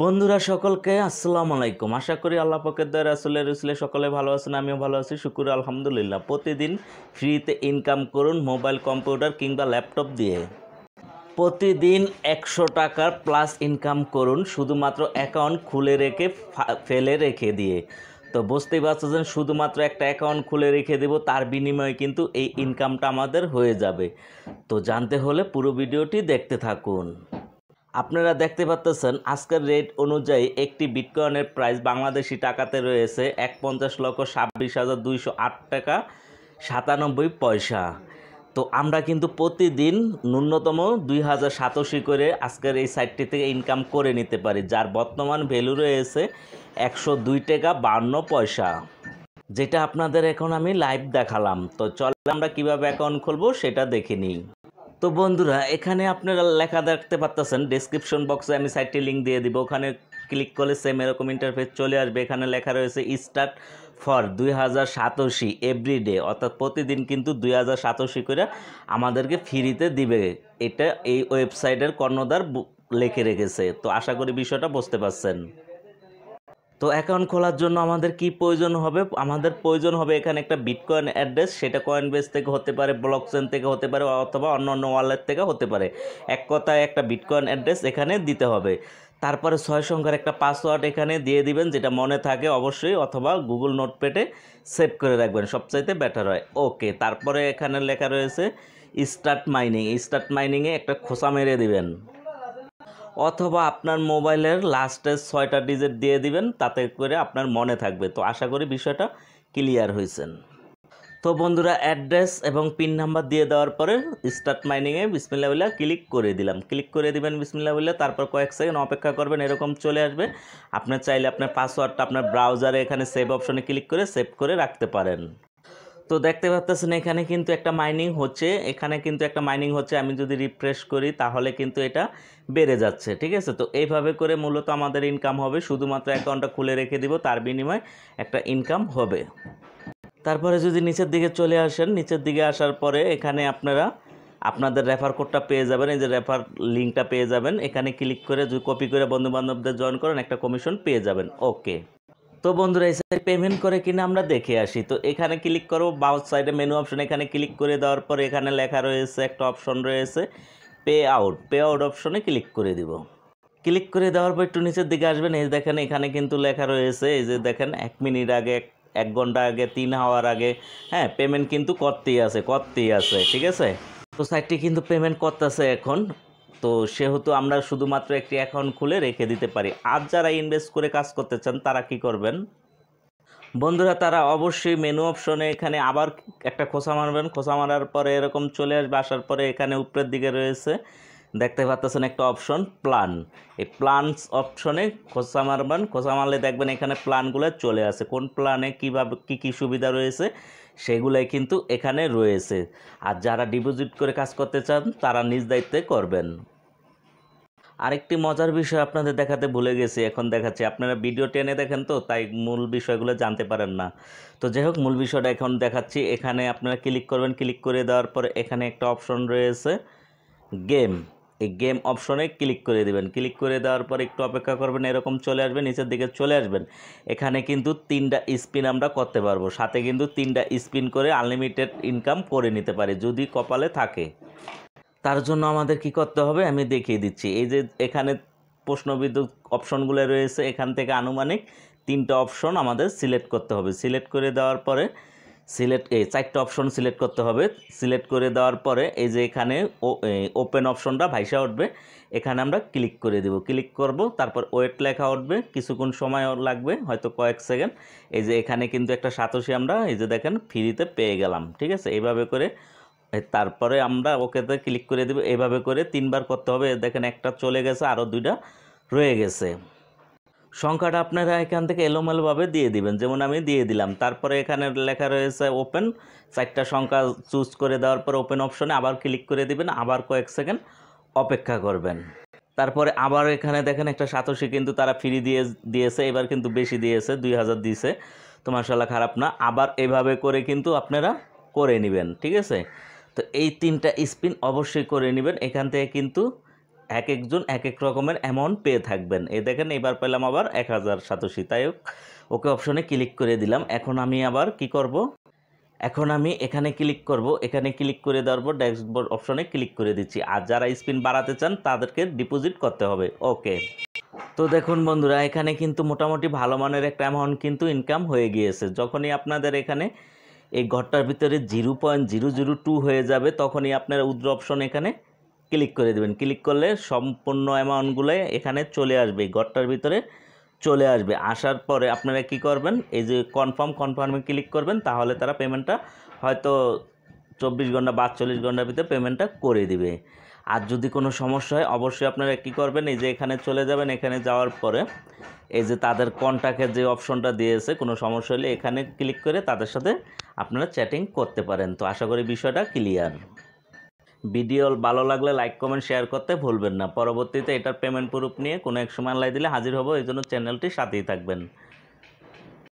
বন্ধুরা সকলকে আসসালামু আলাইকুম আশা করি আল্লাহ ফকের আসলে রসুলে সকলে ভালো আছেন আমিও ভালো আছি শুকুর আলহামদুলিল্লাহ প্রতিদিন ফ্রিতে ইনকাম করুন মোবাইল কম্পিউটার কিংবা ল্যাপটপ দিয়ে প্রতিদিন একশো টাকার প্লাস ইনকাম করুন শুধুমাত্র অ্যাকাউন্ট খুলে রেখে ফেলে রেখে দিয়ে তো বুঝতেই পারছেন শুধুমাত্র একটা অ্যাকাউন্ট খুলে রেখে দেব তার বিনিময়ে কিন্তু এই ইনকামটা আমাদের হয়ে যাবে তো জানতে হলে পুরো ভিডিওটি দেখতে থাকুন আপনারা দেখতে পাচ্ছেন আজকের রেট অনুযায়ী একটি বিটকয়েনের প্রাইস বাংলাদেশি টাকাতে রয়েছে এক পঞ্চাশ লক্ষ ছাব্বিশ হাজার দুইশো আট টাকা সাতানব্বই পয়সা তো আমরা কিন্তু প্রতিদিন ন্যূনতম দুই হাজার সাতাশি করে আজকের এই সাইটটি থেকে ইনকাম করে নিতে পারি যার বর্তমান ভ্যালু রয়েছে একশো দুই টাকা বান্ন পয়সা যেটা আপনাদের এখন আমি লাইভ দেখালাম তো চলে আমরা কিভাবে অ্যাকাউন্ট খুলবো সেটা দেখে নিই তো বন্ধুরা এখানে আপনারা লেখা দেখতে পারতেছেন ডিসক্রিপশন বক্সে আমি সাইটটি লিঙ্ক দিয়ে দিব ওখানে ক্লিক করলে সেম এরকম ইন্টারফেস চলে আসবে এখানে লেখা রয়েছে স্টার্ট ফর দুই হাজার সাতাশি এভরিডে অর্থাৎ প্রতিদিন কিন্তু দুই হাজার সাতাশি করে আমাদেরকে ফ্রিতে দিবে এটা এই ওয়েবসাইটের কর্ণধার লেখে রেখেছে তো আশা করি বিষয়টা বুঝতে পারছেন তো অ্যাকাউন্ট খোলার জন্য আমাদের কি প্রয়োজন হবে আমাদের প্রয়োজন হবে এখানে একটা বিটকয়েন অ্যাড্রেস সেটা কয়েন বেস থেকে হতে পারে ব্লক চেন থেকে হতে পারে অথবা অন্য অন্য ওয়ালেট থেকে হতে পারে এক কথায় একটা বিটকয়েন অ্যাড্রেস এখানে দিতে হবে তারপরে ছয় সংখ্যার একটা পাসওয়ার্ড এখানে দিয়ে দিবেন যেটা মনে থাকে অবশ্যই অথবা গুগল নোটপ্যাডে সেভ করে রাখবেন সবচাইতে বেটার হয় ওকে তারপরে এখানে লেখা রয়েছে স্টার্ট মাইনিং স্টার্ট মাইনিংয়ে একটা খোসা মেরে দিবেন অথবা আপনার মোবাইলের লাস্টের ছয়টা ডিজিট দিয়ে দিবেন তাতে করে আপনার মনে থাকবে তো আশা করি বিষয়টা ক্লিয়ার হয়েছেন তো বন্ধুরা অ্যাড্রেস এবং পিন নাম্বার দিয়ে দেওয়ার পরে স্টার্ট মাইনিংয়ে বিসমিল্লা বিল্লা ক্লিক করে দিলাম ক্লিক করে দিবেন বিসমিল্লা বিল্লা তারপর কয়েক সেকেন্ড অপেক্ষা করবেন এরকম চলে আসবে আপনার চাইলে আপনার পাসওয়ার্ডটা আপনার ব্রাউজারে এখানে সেভ অপশনে ক্লিক করে সেভ করে রাখতে পারেন তো দেখতে পাচ্ছেন এখানে কিন্তু একটা মাইনিং হচ্ছে এখানে কিন্তু একটা মাইনিং হচ্ছে আমি যদি রিফ্রেশ করি তাহলে কিন্তু এটা বেড়ে যাচ্ছে ঠিক আছে তো এইভাবে করে মূলত আমাদের ইনকাম হবে শুধুমাত্র অ্যাকাউন্টটা খুলে রেখে দিব তার বিনিময়ে একটা ইনকাম হবে তারপরে যদি নিচের দিকে চলে আসেন নিচের দিকে আসার পরে এখানে আপনারা আপনাদের রেফার কোডটা পেয়ে যাবেন এই যে রেফার লিঙ্কটা পেয়ে যাবেন এখানে ক্লিক করে কপি করে বন্ধুবান্ধবদের জয়েন করেন একটা কমিশন পেয়ে যাবেন ওকে তো বন্ধুরা এই সাইডে পেমেন্ট করে কিনা আমরা দেখে আসি তো এখানে ক্লিক করবো বাউথ সাইডে মেনু অপশন এখানে ক্লিক করে দেওয়ার পর এখানে লেখা রয়েছে একটা অপশন রয়েছে পে আউট পে আউট অপশনে ক্লিক করে দিব ক্লিক করে দেওয়ার পর একটু নিচের দিকে আসবেন এই দেখেন এখানে কিন্তু লেখা রয়েছে এই যে দেখেন এক মিনিট আগে এক ঘন্টা আগে তিন হাওয়ার আগে হ্যাঁ পেমেন্ট কিন্তু করতেই আছে করতেই আছে ঠিক আছে তো সাইটটি কিন্তু পেমেন্ট করতেছে এখন তো সেহেতু আমরা শুধুমাত্র একটি অ্যাকাউন্ট খুলে রেখে দিতে পারি আর যারা ইনভেস্ট করে কাজ করতে চান তারা কি করবেন বন্ধুরা তারা অবশ্যই মেনু অপশনে এখানে আবার একটা খোসা মারবেন খোসা মারার পরে এরকম চলে আসবে আসার পরে এখানে উপরের দিকে রয়েছে দেখতে পাচ্ছেন একটা অপশন প্ল্যান এই প্ল্যানস অপশনে খোসা মারবেন খোসা মারলে দেখবেন এখানে প্ল্যানগুলো চলে আসে কোন প্ল্যানে কীভাবে কী কী সুবিধা রয়েছে সেগুলাই কিন্তু এখানে রয়েছে আর যারা ডিপোজিট করে কাজ করতে চান তারা নিজ দায়িত্বে করবেন আরেকটি মজার বিষয় আপনাদের দেখাতে ভুলে গেছি এখন দেখাচ্ছি আপনারা ভিডিও টেনে দেখেন তো তাই মূল বিষয়গুলো জানতে পারেন না তো যাই হোক মূল বিষয়টা এখন দেখাচ্ছি এখানে আপনারা ক্লিক করবেন ক্লিক করে দেওয়ার পর এখানে একটা অপশন রয়েছে গেম এই গেম অপশনে ক্লিক করে দেবেন ক্লিক করে দেওয়ার পর একটু অপেক্ষা করবেন এরকম চলে আসবেন নিচের দিকে চলে আসবেন এখানে কিন্তু তিনটা স্পিন আমরা করতে পারবো সাথে কিন্তু তিনটা স্পিন করে আনলিমিটেড ইনকাম করে নিতে পারি যদি কপালে থাকে তার জন্য আমাদের কি করতে হবে আমি দেখিয়ে দিচ্ছি এই যে এখানে প্রশ্নবিদ্যুৎ অপশনগুলো রয়েছে এখান থেকে আনুমানিক তিনটা অপশন আমাদের সিলেক্ট করতে হবে সিলেক্ট করে দেওয়ার পরে সিলেক্ট এই চারটে অপশন সিলেক্ট করতে হবে সিলেক্ট করে দেওয়ার পরে এই যে এখানে ওপেন অপশনটা ভাইসা উঠবে এখানে আমরা ক্লিক করে দেব ক্লিক করব তারপর ওয়েট লেখা উঠবে কিছুক্ষণ সময় লাগবে হয়তো কয়েক সেকেন্ড এই যে এখানে কিন্তু একটা সাতশি আমরা এই যে দেখেন ফ্রিতে পেয়ে গেলাম ঠিক আছে এইভাবে করে তারপরে আমরা ওকেতে ক্লিক করে দেবো এভাবে করে তিনবার করতে হবে দেখেন একটা চলে গেছে আরও দুইটা রয়ে গেছে সংখ্যাটা আপনারা এখান থেকে এলোমেলোভাবে দিয়ে দিবেন যেমন আমি দিয়ে দিলাম তারপরে এখানে লেখা রয়েছে ওপেন চারটা সংখ্যা চুজ করে দেওয়ার পর ওপেন অপশনে আবার ক্লিক করে দিবেন আবার কয়েক সেকেন্ড অপেক্ষা করবেন তারপরে আবার এখানে দেখেন একটা সাতশি কিন্তু তারা ফ্রি দিয়ে দিয়েছে এবার কিন্তু বেশি দিয়েছে দুই হাজার দিয়েছে তোমার সাল্লাহ খারাপ না আবার এভাবে করে কিন্তু আপনারা করে নেবেন ঠিক আছে তো এই তিনটা স্পিন অবশ্যই করে নেবেন এখান থেকে কিন্তু এক একজন এক এক রকমের অ্যামাউন্ট পেয়ে থাকবেন এ দেখেন এবার পেলাম আবার এক হাজার সাতশি তাই ওকে অপশনে ক্লিক করে দিলাম এখন আমি আবার কি করব। এখন আমি এখানে ক্লিক করব এখানে ক্লিক করে দেওয়ার পর ড্যাশবোর্ড অপশনে ক্লিক করে দিচ্ছি আর যারা স্পিন বাড়াতে চান তাদেরকে ডিপোজিট করতে হবে ওকে তো দেখুন বন্ধুরা এখানে কিন্তু মোটামুটি ভালো মানের একটা অ্যামাউন্ট কিন্তু ইনকাম হয়ে গিয়েছে যখনই আপনাদের এখানে এই ঘরটার ভিতরে zero point zero zero two হয়ে যাবে তখনই আপনারা উদ্র অপশন এখানে ক্লিক করে দেবেন ক্লিক করলে সম্পূর্ণ অ্যামাউন্টগুলো এখানে চলে আসবে ঘরটার ভিতরে চলে আসবে আসার পরে আপনারা কি করবেন এই যে কনফার্ম কনফার্মে ক্লিক করবেন তাহলে তারা পেমেন্টটা হয়তো চব্বিশ ঘন্টা বাচ্চল্লিশ ঘন্টার ভিতরে পেমেন্টটা করে দিবে আর যদি কোনো সমস্যা হয় অবশ্যই আপনারা কী করবেন এই যে এখানে চলে যাবেন এখানে যাওয়ার পরে এই যে তাদের কন্ট্যাক্টের যে অপশনটা দিয়েছে কোনো সমস্যা হলে এখানে ক্লিক করে তাদের সাথে আপনারা চ্যাটিং করতে পারেন তো আশা করি বিষয়টা ক্লিয়ার ভিডিও ভালো লাগলে লাইক কমেন্ট শেয়ার করতে ভুলবেন না পরবর্তীতে এটার পেমেন্ট প্রুফ নিয়ে কোনো এক সময় লাই দিলে হাজির হবো এই জন্য চ্যানেলটি সাথেই থাকবেন